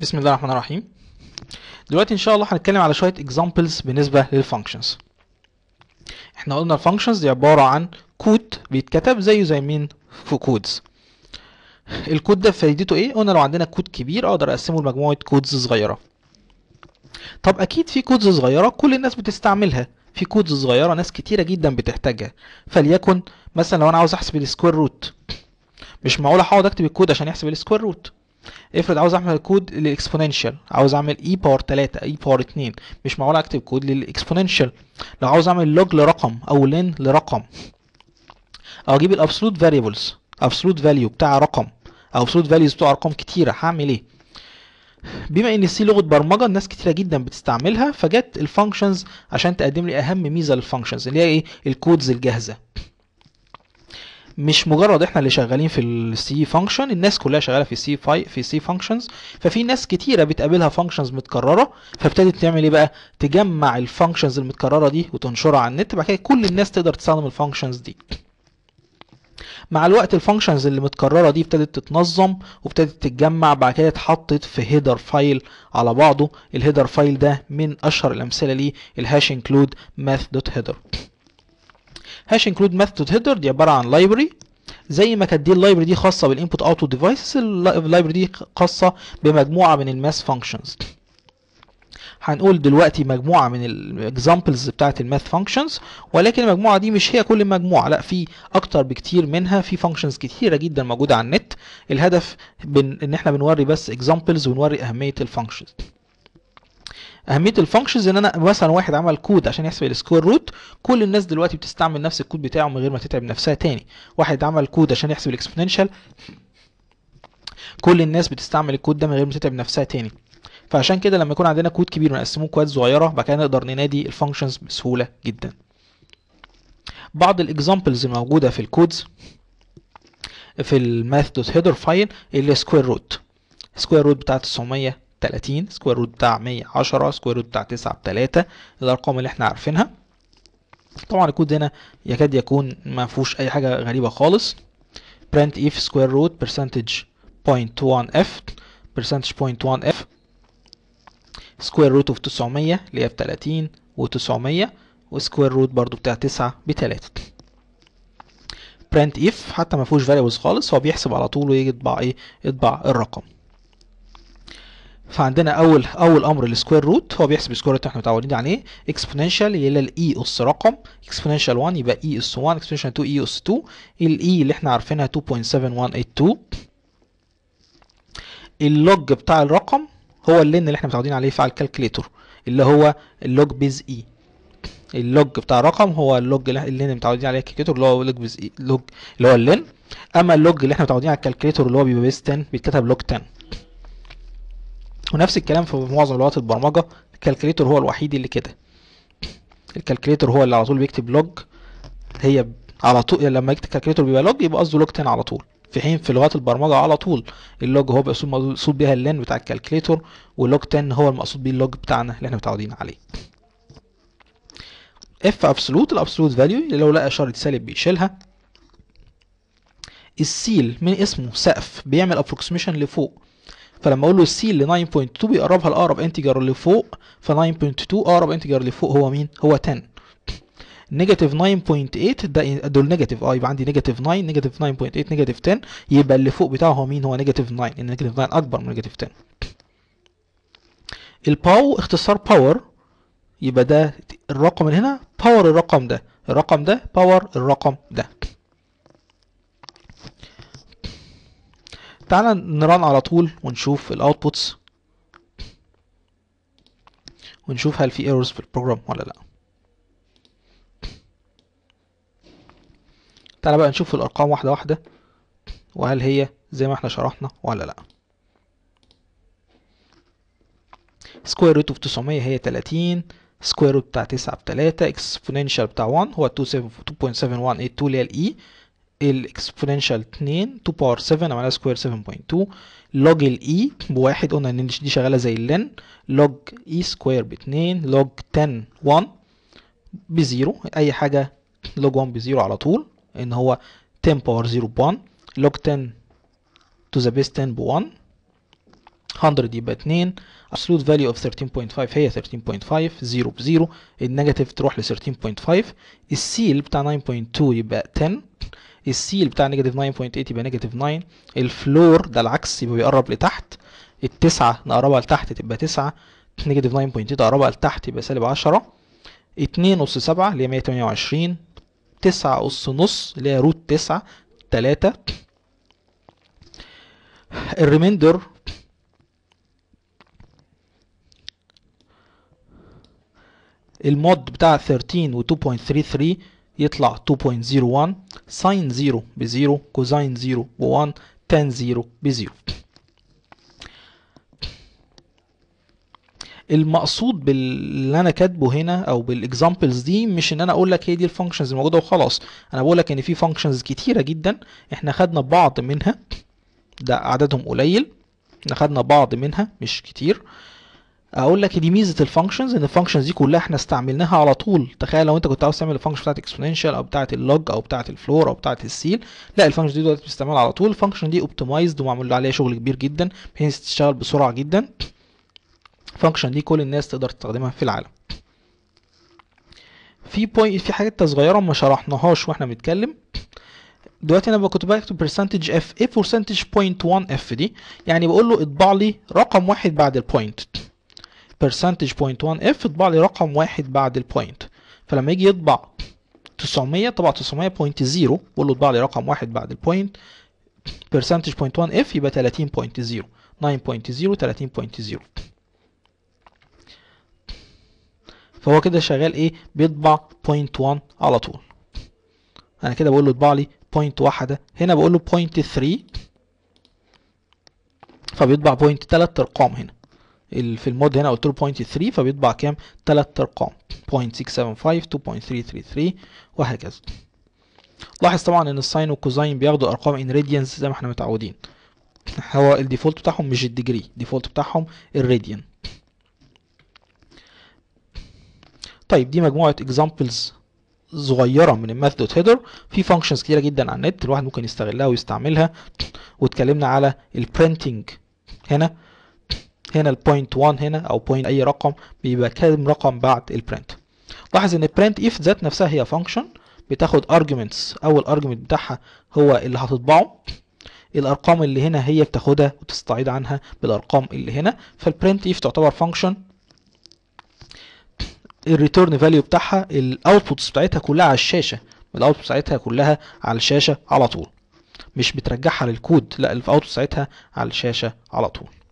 بسم الله الرحمن الرحيم دلوقتي ان شاء الله هنتكلم على شويه اكزامبلز بالنسبه للفانكشنز احنا قلنا الفانكشنز دي عباره عن كود بيتكتب زيه زي مين في كودز الكود ده فايدته ايه قلنا لو عندنا كود كبير اقدر اقسمه لمجموعه كودز صغيره طب اكيد في كودز صغيره كل الناس بتستعملها في كودز صغيره ناس كتيره جدا بتحتاجها فليكن مثلا لو انا عاوز احسب السكوير روت مش معقول هقعد اكتب الكود عشان يحسب السكوير روت افرض عاوز اعمل كود للاكسبوننشال عاوز اعمل اي باور 3 اي باور 2 مش معقول اكتب كود للاكسبوننشال لو عاوز اعمل لوج لرقم او لين لرقم او اجيب الابسولوت فاريبلز ابسولوت فاليو بتاع رقم او ابسولوت فاليوز بتاع ارقام كتيره هعمل ايه بما ان السي لغه برمجه الناس كتيره جدا بتستعملها فجت الفانكشنز عشان تقدم لي اهم ميزه للفانكشنز اللي هي ايه الكودز الجاهزه مش مجرد احنا اللي شغالين في السي فانكشن الناس كلها شغاله في السي فاي في سي فانكشنز ففي ناس كتيره بتقابلها فانكشنز متكرره فابتدت تعمل ايه بقى تجمع الفانكشنز المتكرره دي وتنشرها على النت بعد كده كل الناس تقدر تستخدم الفانكشنز دي مع الوقت الفانكشنز اللي متكرره دي ابتدت تتنظم وابتدت تتجمع بعد كده اتحطت في هيدر فايل على بعضه الهيدر فايل ده من اشهر الامثله ليه الهاش انكلود ماث دوت هيدر هاش انكلود ميثود هيدر دي عباره عن لايبرري زي ما كانت دي اللايبرري دي خاصه بالانبوت اوت ديفايسز اللايبرري دي خاصه بمجموعه من الماس فانكشنز هنقول دلوقتي مجموعه من الاكزامبلز بتاعه الماث فانكشنز ولكن المجموعه دي مش هي كل المجموعه لا في اكتر بكتير منها في فانكشنز كتيره جدا موجوده على النت الهدف بن ان احنا بنوري بس اكزامبلز ونوري اهميه الفانكشنز اهميه الفانكشنز ان انا مثلا واحد عمل كود عشان يحسب السكوير روت كل الناس دلوقتي بتستعمل نفس الكود بتاعه من غير ما تتعب نفسها تاني واحد عمل كود عشان يحسب الاكسبوننشال كل الناس بتستعمل الكود ده من غير ما تتعب نفسها تاني فعشان كده لما يكون عندنا كود كبير ونقسمه كواد صغيره بعد كده نقدر ننادي الفانكشنز بسهوله جدا بعض الاكزامبلز الموجوده في الكودز في الماث دوت هيدر فايل اللي سكوير روت سكوير روت بتاعه 900 30 سكوير روت بتاع 110 سكوير روت بتاع 9 ب 3 الارقام اللي احنا عارفينها طبعا الكود هنا يكاد يكون ما فيهوش اي حاجه غريبه خالص برنت اف سكوير روت برسنتج point one f percentage point one f square root of 900 اللي هي ب 30 و900 وسكوير روت برضو بتاع 9 ب 3 برنت اف حتى ما فيهوش فاليوز خالص هو بيحسب على طول ويجي يطبع ايه يطبع الرقم فعندنا اول اول امر السكوير روت هو بيحسب السكوير روت احنا متعودين عليه اكسبوننشال يلا الاي اس رقم اكسبوننشال 1 يبقى اي e اس 1 اكسبوننشال 2 اي اس 2 الاي e اللي احنا عارفينها 2.7182 اللوج بتاع الرقم هو اللين اللي احنا متعودين عليه في على الكالكليتور اللي هو اللوج بيز اي e. اللوج بتاع الرقم هو اللوج اللي احنا متعودين عليه الكالكليتور اللي هو لوج بيز اي لوج اللي هو اللين اما اللوج اللي احنا متعودين على الكالكليتور اللي هو بيبقى بيز 10 بيتكتب لوج 10 ونفس الكلام في معظم لغات البرمجه الكالكليتور هو الوحيد اللي كده الكالكليتور هو اللي على طول بيكتب لوج هي على طول لما يكتب كالكليتور بيبقى لوج يبقى قصده لوج 10 على طول في حين في لغات البرمجه على طول اللوج هو بيقصد مقصود بيها اللين بتاع الكالكليتور واللوج 10 هو المقصود بيه اللوج بتاعنا اللي احنا متعودين عليه اف ابسولوت الابسولوت فاليو اللي لو لقى اشاره سالب بيشيلها السيل من اسمه سقف بيعمل ابروكسيميشن لفوق فلما اقول له السي ل 9.2 بيقربها لاقرب انتجر اللي فوق ف 9.2 اقرب انتجر اللي فوق هو مين؟ هو 10 نيجاتيف 9.8 ده دول نيجاتيف اه يبقى عندي نيجاتيف 9 نيجاتيف 9.8 نيجاتيف 10 يبقى اللي فوق بتاعه هو مين؟ هو نيجاتيف 9 لان نيجاتيف 9 اكبر من نيجاتيف 10 الباو اختصار باور يبقى ده الرقم اللي هنا باور الرقم ده الرقم ده باور الرقم ده تعالى نران على طول ونشوف الاوتبوتس ونشوف هل في ايرورز في البروجرام ولا لا تعالى بقى نشوف الارقام واحده واحده وهل هي زي ما احنا شرحنا ولا لا سكوير روت اوف 900 هي 30 سكوير روت بتاع 9 ب 3 اكسبوننشال بتاع 1 هو 2.7 2.7182 اللي هي الاي e. الاكسبوننشال 2 2 باور 7 عملها سكوير 7.2 لوج الاي بواحد قلنا ان دي شغاله زي اللن لوج اي سكوير ب 2 لوج 10 1 ب 0 اي حاجه لوج 1 ب 0 على طول ان هو 10 باور 0 ب 1 لوج 10 to the base 10 ب 1 100 يبقى 2 absolute value of 13.5 هي 13.5 0 ب 0 النيجاتيف تروح ل 13.5 السيل بتاع 9.2 يبقى 10 السيل بتاع نيجاتيف 9.8 يبقى نيجاتيف 9 الفلور ده العكس يبقى بيقرب لتحت التسعة نقربها لتحت تبقى تسعة نيجاتيف 9.8 تقربها لتحت يبقى سالب 10 2 أس 7 اللي هي 128 9 أس نص اللي هي روت 9 3 الريميندر المود بتاع 13 و 2.33 يطلع 2.01 ساين 0 ب 0 كوزاين 0 ب 1 تان 0 ب 0 المقصود باللي انا كاتبه هنا او بالاكزامبلز دي مش ان انا اقول لك هي دي الفانكشنز الموجوده وخلاص انا بقول لك ان في فانكشنز كتيره جدا احنا خدنا بعض منها ده عددهم قليل احنا خدنا بعض منها مش كتير اقول لك دي ميزه الفانكشنز ان الفانكشنز دي كلها احنا استعملناها على طول تخيل لو انت كنت عاوز تعمل الفانكشن بتاعت اكسبوننشال او بتاعت اللوج او بتاعت الفلور او بتاعت السيل لا الفانكشن دي دلوقتي بتستعمل على طول الفانكشن دي اوبتمايزد ومعمول عليها شغل كبير جدا بحيث تشتغل بسرعه جدا الفانكشن دي كل الناس تقدر تستخدمها في العالم في بوينت في حاجات صغيره ما شرحناهاش واحنا بنتكلم دلوقتي انا كنت بكتب برسنتج اف ايه برسنتج بوينت 1 اف دي يعني بقول له اطبع لي رقم واحد بعد البوينت percentage point 1 اف اطبع لي رقم واحد بعد البوينت فلما يجي يطبع 900 طبع 900 point 0 بقول له اطبع لي رقم واحد بعد البوينت percentage point 1 اف يبقى 30.0 9.0 30.0 فهو كده شغال ايه بيطبع بوينت 1 على طول انا كده بقول له اطبع لي بوينت واحدة هنا بقول له بوينت 3 فبيطبع بوينت 3 ارقام هنا في المود هنا قلت له 0.3 فبيطبع كام ثلاث ارقام 0.675 2.333 وهكذا لاحظ طبعا ان الساين والكوزاين بياخدوا ارقام ان راديانز زي ما احنا متعودين هو الديفولت بتاعهم مش الديجري الديفولت بتاعهم الراديان طيب دي مجموعه اكزامبلز صغيره من الماث دوت هيدر في فانكشنز كتيره جدا على النت الواحد ممكن يستغلها ويستعملها واتكلمنا على البرنتنج هنا هنا point one هنا او point اي رقم بيبقى كام رقم بعد البرنت لاحظ ان print if ذات نفسها هي function بتاخد arguments اول argument بتاعها هو اللي هتطبعه الارقام اللي هنا هي بتاخدها وتستعيد عنها بالارقام اللي هنا فالprint if تعتبر ال return فاليو بتاعها الاوتبوتس بتاعتها كلها على الشاشه الاوتبوتس بتاعتها كلها على الشاشه على طول مش بترجعها للكود لا الاوتبوتس بتاعتها على الشاشه على طول